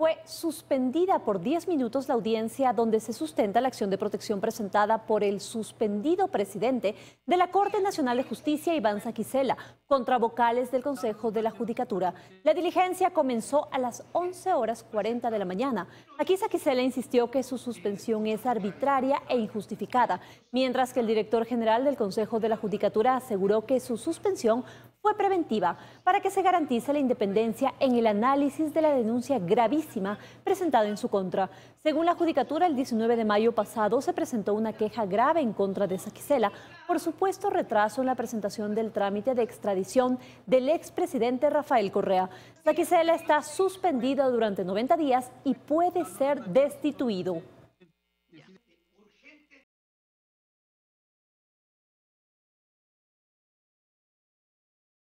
Fue suspendida por 10 minutos la audiencia donde se sustenta la acción de protección presentada por el suspendido presidente de la Corte Nacional de Justicia, Iván Saquicela, contra vocales del Consejo de la Judicatura. La diligencia comenzó a las 11 horas 40 de la mañana. Aquí Saquicela insistió que su suspensión es arbitraria e injustificada, mientras que el director general del Consejo de la Judicatura aseguró que su suspensión fue preventiva para que se garantice la independencia en el análisis de la denuncia gravísima presentada en su contra. Según la Judicatura, el 19 de mayo pasado se presentó una queja grave en contra de Saquicela por supuesto retraso en la presentación del trámite de extradición del expresidente Rafael Correa. Saquicela está suspendida durante 90 días y puede ser destituido.